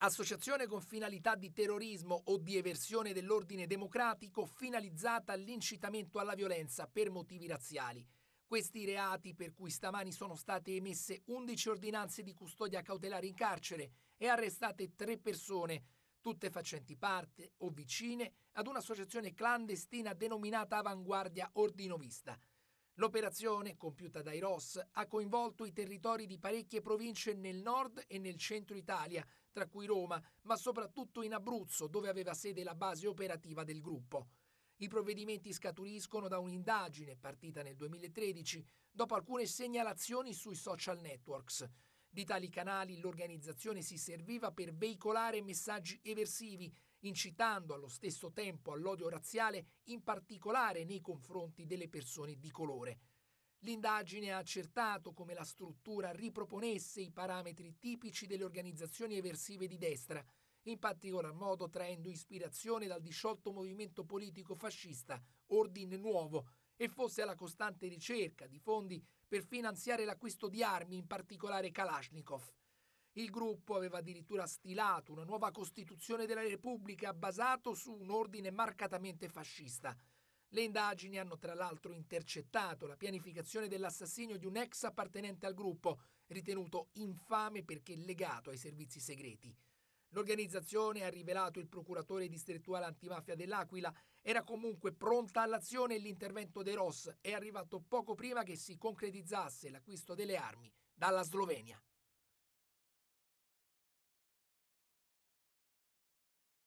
Associazione con finalità di terrorismo o di eversione dell'ordine democratico finalizzata all'incitamento alla violenza per motivi razziali. Questi reati per cui stamani sono state emesse 11 ordinanze di custodia cautelare in carcere e arrestate tre persone, tutte facenti parte o vicine ad un'associazione clandestina denominata Avanguardia Ordinovista. L'operazione, compiuta dai ROS, ha coinvolto i territori di parecchie province nel nord e nel centro Italia, tra cui Roma, ma soprattutto in Abruzzo, dove aveva sede la base operativa del gruppo. I provvedimenti scaturiscono da un'indagine partita nel 2013 dopo alcune segnalazioni sui social networks. Di tali canali l'organizzazione si serviva per veicolare messaggi eversivi incitando allo stesso tempo all'odio razziale, in particolare nei confronti delle persone di colore. L'indagine ha accertato come la struttura riproponesse i parametri tipici delle organizzazioni eversive di destra, in particolar modo traendo ispirazione dal disciolto movimento politico fascista Ordine Nuovo e fosse alla costante ricerca di fondi per finanziare l'acquisto di armi, in particolare Kalashnikov. Il gruppo aveva addirittura stilato una nuova Costituzione della Repubblica basato su un ordine marcatamente fascista. Le indagini hanno tra l'altro intercettato la pianificazione dell'assassinio di un ex appartenente al gruppo, ritenuto infame perché legato ai servizi segreti. L'organizzazione, ha rivelato il procuratore distrettuale antimafia dell'Aquila, era comunque pronta all'azione e l'intervento dei Ross è arrivato poco prima che si concretizzasse l'acquisto delle armi dalla Slovenia.